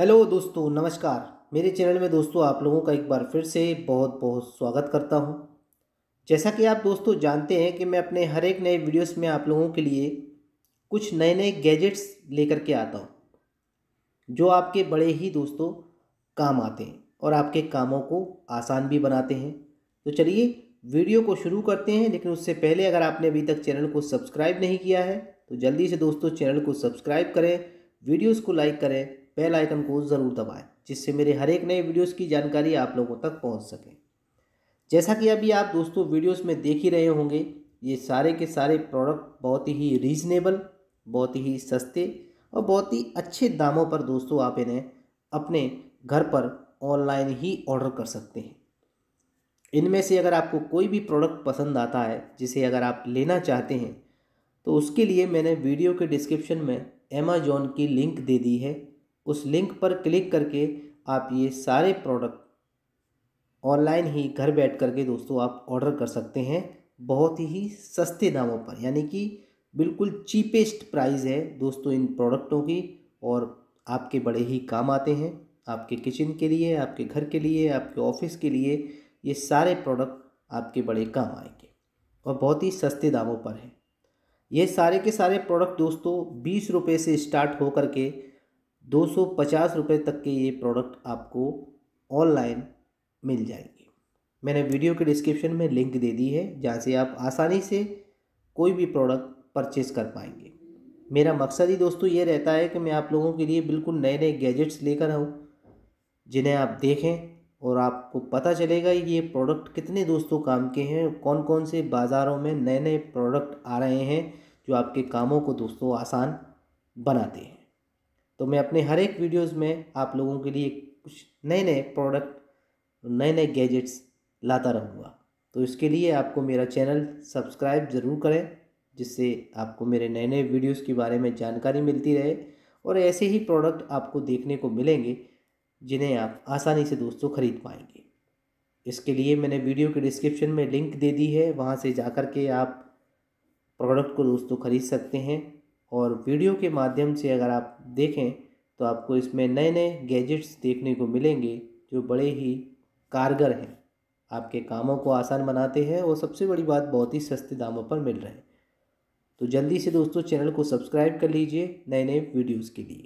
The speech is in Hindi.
हेलो दोस्तों नमस्कार मेरे चैनल में दोस्तों आप लोगों का एक बार फिर से बहुत बहुत स्वागत करता हूं जैसा कि आप दोस्तों जानते हैं कि मैं अपने हर एक नए वीडियोस में आप लोगों के लिए कुछ नए नए गैजेट्स लेकर के आता हूं जो आपके बड़े ही दोस्तों काम आते हैं और आपके कामों को आसान भी बनाते हैं तो चलिए वीडियो को शुरू करते हैं लेकिन उससे पहले अगर आपने अभी तक चैनल को सब्सक्राइब नहीं किया है तो जल्दी से दोस्तों चैनल को सब्सक्राइब करें वीडियोज़ को लाइक करें बेल आइकन को ज़रूर दबाएं जिससे मेरे हर एक नए वीडियोस की जानकारी आप लोगों तक पहुंच सके जैसा कि अभी आप दोस्तों वीडियोस में देख ही रहे होंगे ये सारे के सारे प्रोडक्ट बहुत ही रीजनेबल बहुत ही सस्ते और बहुत ही अच्छे दामों पर दोस्तों आप इन्हें अपने घर पर ऑनलाइन ही ऑर्डर कर सकते हैं इनमें से अगर आपको कोई भी प्रोडक्ट पसंद आता है जिसे अगर आप लेना चाहते हैं तो उसके लिए मैंने वीडियो के डिस्क्रिप्शन में अमेजोन की लिंक दे दी है उस लिंक पर क्लिक करके आप ये सारे प्रोडक्ट ऑनलाइन ही घर बैठ कर के दोस्तों आप ऑर्डर कर सकते हैं बहुत ही सस्ते दामों पर यानी कि बिल्कुल चीपेस्ट प्राइस है दोस्तों इन प्रोडक्टों की और आपके बड़े ही काम आते हैं आपके किचन के लिए आपके घर के लिए आपके ऑफिस के लिए ये सारे प्रोडक्ट आपके बड़े काम आएंगे और बहुत ही सस्ते दामों पर हैं ये सारे के सारे प्रोडक्ट दोस्तों बीस रुपये से स्टार्ट होकर के दो सौ पचास रुपये तक के ये प्रोडक्ट आपको ऑनलाइन मिल जाएंगे मैंने वीडियो के डिस्क्रिप्शन में लिंक दे दी है जहाँ से आप आसानी से कोई भी प्रोडक्ट परचेज़ कर पाएंगे मेरा मकसद ही दोस्तों ये रहता है कि मैं आप लोगों के लिए बिल्कुल नए नए गैजेट्स लेकर आऊँ जिन्हें आप देखें और आपको पता चलेगा ये प्रोडक्ट कितने दोस्तों काम के हैं कौन कौन से बाज़ारों में नए नए प्रोडक्ट आ रहे हैं जो आपके कामों को दोस्तों आसान बनाते हैं तो मैं अपने हर एक वीडियोस में आप लोगों के लिए कुछ नए नए प्रोडक्ट नए नए गैजेट्स लाता रहूँगा तो इसके लिए आपको मेरा चैनल सब्सक्राइब ज़रूर करें जिससे आपको मेरे नए नए वीडियोस के बारे में जानकारी मिलती रहे और ऐसे ही प्रोडक्ट आपको देखने को मिलेंगे जिन्हें आप आसानी से दोस्तों ख़रीद पाएंगे इसके लिए मैंने वीडियो के डिस्क्रिप्शन में लिंक दे दी है वहाँ से जा कर के आप प्रोडक्ट को दोस्तों ख़रीद सकते हैं और वीडियो के माध्यम से अगर आप देखें तो आपको इसमें नए नए गैजेट्स देखने को मिलेंगे जो बड़े ही कारगर हैं आपके कामों को आसान बनाते हैं और सबसे बड़ी बात बहुत ही सस्ते दामों पर मिल रहे हैं तो जल्दी से दोस्तों चैनल को सब्सक्राइब कर लीजिए नए नए वीडियोज़ के लिए